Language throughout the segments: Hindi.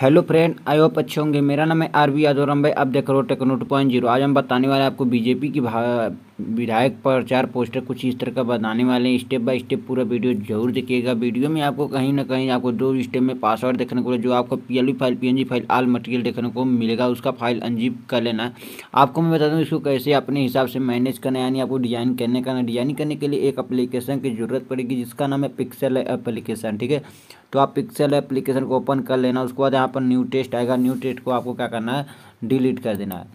हेलो फ्रेंड आई होप अच्छे होंगे मेरा नाम है आर वी यादवरम भाई आप देख रहे हो टेक्नो टू पॉइंट जीरो आज हम बताने वाले आपको बीजेपी की विधायक प्रचार पोस्टर कुछ इस तरह का बताने वाले हैं स्टेप बाय स्टेप पूरा वीडियो जरूर देखिएगा वीडियो में आपको कहीं ना कहीं आपको दो स्टेप में पासवर्ड देखने को जो आपको P file P file all material देखने को मिलेगा उसका फाइल अंजीब कर लेना है आपको मैं बता दूँ इसको कैसे अपने हिसाब से मैनेज करना यानी आपको डिजाइन करने का डिज़ाइन करने के लिए एक अप्लीकेशन की जरूरत पड़ेगी जिसका नाम है पिक्सल एप्लीकेशन ठीक है तो आप पिक्सल एप्लीकेशन को ओपन कर लेना उसके बाद यहाँ पर न्यू टेस्ट आएगा न्यू टेस्ट को आपको क्या करना है डिलीट कर देना है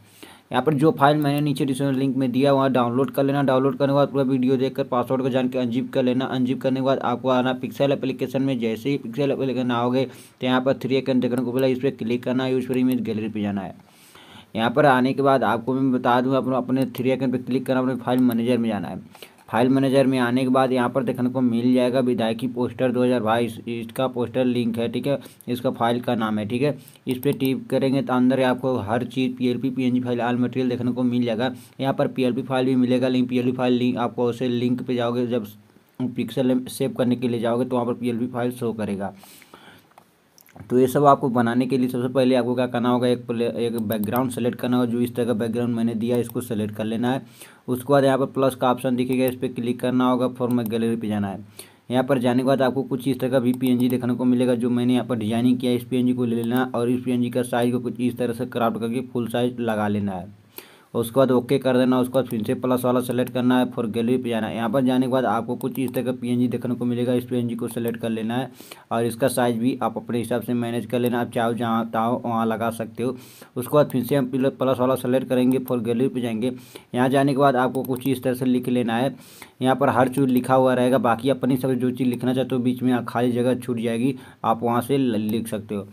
यहाँ पर जो फाइल मैंने नीचे डिस्क्रिप्शन लिंक में दिया वहाँ डाउनलोड कर लेना डाउनलोड करने के बाद पूरा वीडियो देखकर पासवर्ड को जान के अनजिप कर लेना अनजिप करने के बाद आपको आना पिक्सल एप्लीकेशन में जैसे ही पिक्सल एप्लीकेशन आओगे तो यहाँ पर थ्री एकन देखने को बोला इस पर क्लिक करना है उस पर इमेज गैलरी पर जाना है यहाँ पर आने के बाद आपको मैं बता दूँ अपने अपने थ्री आइकन पर क्लिक करना अपने फाइल मैनेजर में जाना है फाइल मैनेजर में आने के बाद यहाँ पर देखने को मिल जाएगा विधायकी पोस्टर 2022 इसका पोस्टर लिंक है ठीक है इसका फाइल का नाम है ठीक है इस पर टिप करेंगे तो अंदर आपको हर चीज़ P L P P N G file all material देखने को मिल जाएगा यहाँ पर पी एल पी फाइल भी मिलेगा link P L P file link आपको उसे लिंक पर जाओगे जब पिक्सल सेव करने के लिए जाओगे तो वहाँ पर P L P file show करेगा तो ये सब आपको बनाने के लिए सबसे पहले आपको क्या करना होगा एक प्ले एक बैकग्राउंड सेलेक्ट करना होगा जो इस तरह का बैकग्राउंड मैंने दिया है इसको सेलेक्ट कर लेना है उसके बाद यहाँ पर प्लस का ऑप्शन दिखेगा इस पर क्लिक करना होगा फॉर मैं गैलरी पर जाना है यहाँ पर जाने के बाद आपको कुछ इस तरह का भी पी देखने को मिलेगा जो मैंने यहाँ पर डिजाइनिंग किया इस पी को ले लेना और इस पी का साइज़ को कुछ इस तरह से क्राफ्ट करके फुल साइज लगा लेना है उसके बाद ओके कर देना उसके बाद फिर से प्लस वाला सेलेक्ट करना है फॉर गैलरी पे जाना है यहाँ पर जाने के बाद आपको कुछ इस तरह का पीएनजी देखने को मिलेगा इस पीएनजी को सेलेक्ट कर लेना है और इसका साइज भी आप अपने हिसाब से मैनेज कर लेना आप चाहो जहाँ चाहो वहाँ लगा सकते हो उसके बाद फिर से हम प्लस वाला सेलेक्ट करेंगे फॉर गैलरी पर जाएंगे यहाँ जाने के बाद आपको कुछ इस तरह से लिख लेना है यहाँ पर हर चीज़ लिखा हुआ रहेगा बाकी अपनी सब जो चीज़ लिखना चाहते हो तो बीच में खाली जगह छूट जाएगी आप वहाँ से लिख सकते हो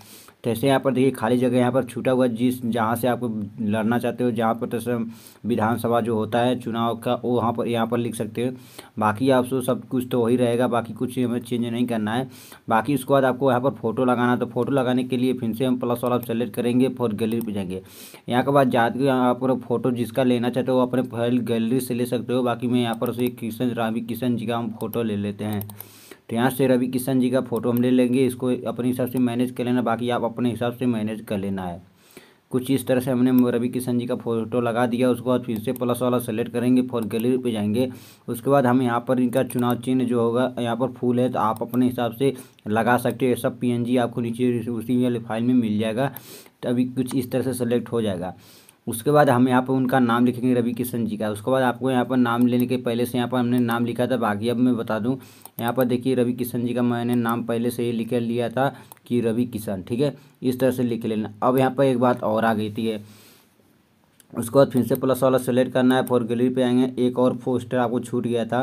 तो ऐसे यहाँ पर देखिए खाली जगह यहाँ पर छूटा हुआ जिस जहाँ से आप लड़ना चाहते हो जहाँ पर जैसे तो विधानसभा जो होता है चुनाव का वो वहाँ पर यहाँ पर लिख सकते हो बाकी आप सब कुछ तो वही रहेगा बाकी कुछ हमें चेंज नहीं करना है बाकी उसके बाद आपको यहाँ पर फोटो लगाना तो फोटो लगाने के लिए फिर से हम प्लस वाला सेलेक्ट करेंगे फोर गैलरी पर जाएंगे यहाँ के बाद जाकर यहाँ पर फोटो जिसका लेना चाहते हो अपने फाइल गैलरी से ले सकते हो बाकी मैं यहाँ पर किशन रामी किशन जी का हम फोटो ले लेते हैं तो यहाँ से रवि किशन जी का फोटो हम ले लेंगे इसको अपने हिसाब से मैनेज कर लेना बाकी आप अपने हिसाब से मैनेज कर लेना है कुछ इस तरह से हमने रवि किशन जी का फोटो लगा दिया उसके बाद फिर से प्लस वाला सेलेक्ट करेंगे फोन गैलरी पे जाएंगे उसके बाद हम यहाँ पर इनका चुनाव चिन्ह जो होगा यहाँ पर फूल है तो आप अपने हिसाब से लगा सकते हो सब पीएनजी आपको नीचे उसी वाले फाइल में मिल जाएगा तो अभी कुछ इस तरह से सेलेक्ट हो जाएगा उसके बाद हम यहाँ पर उनका नाम लिखेंगे रवि किशन जी का उसके बाद आपको यहाँ पर नाम लेने के पहले से यहाँ पर हमने नाम लिखा था बाकी अब मैं बता दूँ यहाँ पर देखिए रवि किशन जी का मैंने नाम पहले से ही लिख लिया था कि रवि किशन ठीक है इस तरह से लिख लेना अब यहाँ पर एक बात और आ गई थी है उसके बाद फिर से प्लस वाला सेलेक्ट करना है फॉर गैलरी पर आएंगे एक और पोस्टर आपको छूट गया था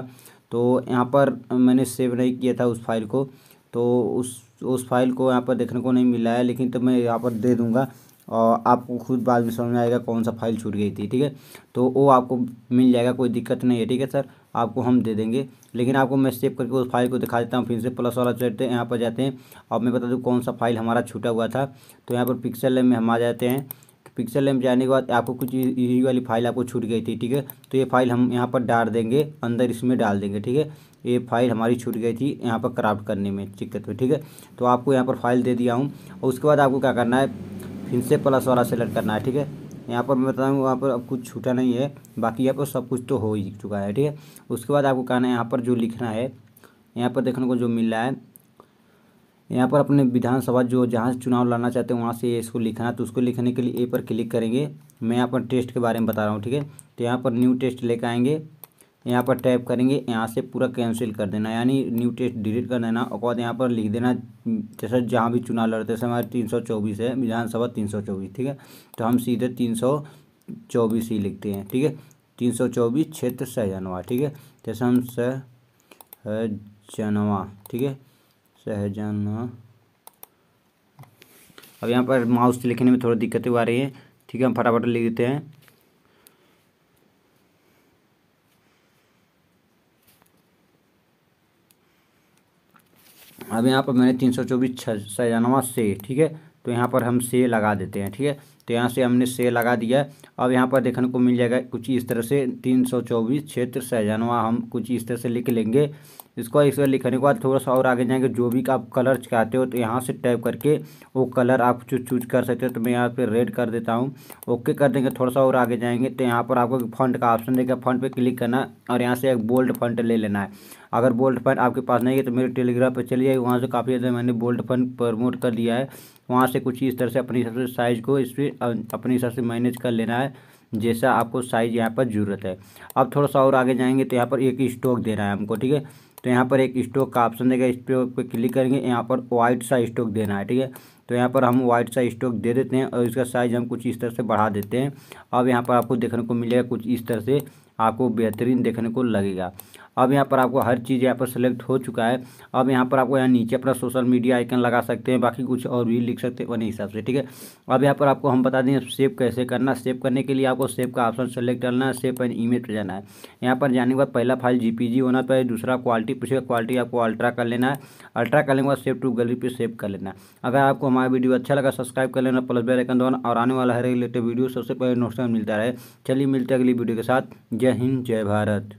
तो यहाँ पर मैंने सेव नहीं किया था उस फाइल को तो उस उस फाइल को यहाँ पर देखने को नहीं मिला है लेकिन तो मैं यहाँ पर दे दूँगा और आपको खुद बाद में समझ में आएगा कौन सा फाइल छूट गई थी ठीक है तो वो आपको मिल जाएगा कोई दिक्कत नहीं है ठीक है सर आपको हम दे देंगे लेकिन आपको मैं सेव करके उस फाइल को दिखा देता हूँ फिर से प्लस वाला चलते हैं यहाँ पर जाते हैं और मैं बता दूँ कौन सा फाइल हमारा छूटा हुआ था तो यहाँ पर पिक्सल लेम में हम आ जाते हैं पिक्सल लेम जाने के बाद आपको कुछ यही वाली फाइल आपको छूट गई थी ठीक है तो ये फाइल हम यहाँ पर डाल देंगे अंदर इसमें डाल देंगे ठीक है ये फाइल हमारी छूट गई थी यहाँ पर क्राफ्ट करने में दिक्कत में ठीक है तो आपको यहाँ पर फाइल दे दिया हूँ और उसके बाद आपको क्या करना है इनसे प्लस वाला सेलेक्ट करना है ठीक है यहाँ पर मैं बताऊँ वहाँ पर अब कुछ छूटा नहीं है बाकी यहाँ पर सब कुछ तो हो ही चुका है ठीक है उसके बाद आपको कहना है यहाँ पर जो लिखना है यहाँ पर देखने को जो मिल रहा है यहाँ पर अपने विधानसभा जो जहाँ से चुनाव लड़ना चाहते हैं वहाँ से इसको लिखना है तो उसको लिखने के लिए ए पर क्लिक करेंगे मैं यहाँ पर टेस्ट के बारे में बता रहा हूँ ठीक है तो यहाँ पर न्यू टेस्ट लेकर आएंगे यहाँ पर टैप करेंगे यहाँ से पूरा कैंसिल कर देना यानी न्यू टेस्ट डिलीट कर देना और बाद यहाँ पर लिख देना जैसे जहाँ भी चुनाव लड़ते समय हमारे तीन सौ चौबीस है विधानसभा तीन सौ चौबीस ठीक है तो हम सीधे तीन सौ चौबीस ही लिखते हैं ठीक है तीन सौ चौबीस क्षेत्र सहजनवा ठीक है जैसे हम सहजनवा ठीक है सहजनवा अब यहाँ पर माउस लिखने में थोड़ी दिक्कतें आ रही है ठीक है हम फटाफट लिख देते हैं अब यहाँ पर मैंने तीन सौ चौबीस सजानवा से ठीक है तो यहाँ पर हम से लगा देते हैं ठीक है तो यहाँ से हमने से लगा दिया अब यहाँ पर देखने को मिल जाएगा कुछ इस तरह से तीन सौ चौबीस क्षेत्र सहजानवा हम कुछ इस तरह से लिख लेंगे इसको इस बार लिखने के बाद थोड़ा सा और आगे जाएंगे जो भी आप कलर चाहते हो तो यहाँ से टैप करके वो कलर आप चूज चूज कर सकते हो तो मैं यहाँ पे रेड कर देता हूँ ओके कर देंगे थोड़ा सा और आगे जाएंगे तो यहाँ पर आपको फंड का ऑप्शन देगा फंड पे क्लिक करना और यहाँ से एक बोल्ड फंड ले लेना है अगर बोल्ड फंड आपके पास नहीं है तो मेरे टेलीग्राम पर चलिए जाइए वहाँ से काफ़ी ज़्यादा मैंने बोल्ड फंड प्रमोट कर दिया है वहाँ से कुछ इस तरह से अपने हिसाब से साइज को इस पर अपने हिसाब से मैनेज कर लेना है जैसा आपको साइज़ यहाँ पर ज़रूरत है अब थोड़ा सा और आगे जाएंगे तो यहाँ पर एक स्टॉक देना है हमको ठीक है तो यहाँ पर एक स्टॉक का ऑप्शन देगा इस पर क्लिक करेंगे यहाँ पर वाइट सा स्टॉक देना है ठीक है तो यहाँ पर हम वाइट सा स्टॉक दे देते हैं और इसका साइज़ हम कुछ इस तरह से बढ़ा देते हैं अब यहाँ पर आपको देखने को मिलेगा कुछ इस तरह से आपको बेहतरीन देखने को लगेगा अब यहाँ पर आपको हर चीज़ यहाँ पर सेलेक्ट हो चुका है अब यहाँ पर आपको यहाँ नीचे अपना सोशल मीडिया आइकन लगा सकते हैं बाकी कुछ और भी लिख सकते हैं अपने हिसाब से ठीक है अब यहाँ पर आपको हम बता दें सेव कैसे करना सेव करने के लिए आपको सेव का ऑप्शन सेलेक्ट करना है सेव एंड इमेज पर जाना है यहाँ पर जाने के बाद पहला फाइल जी होना पड़े तो दूसरा क्वालिटी पूछेगा क्वालिटी आपको अल्ट्रा कर लेना है अल्ट्रा करने के बाद सेव टू गैलरी पर सेव कर लेना है अगर आपको हमारा वीडियो अच्छा लगा सब्सक्राइब कर लेना प्लस बेल आइकन दबाना और आने वाला हर रिलेटेड वीडियो सबसे पहले नोटिफिकेशन मिलता रहे चलिए मिलते हैं अगली वीडियो के साथ जय हिंद जय भारत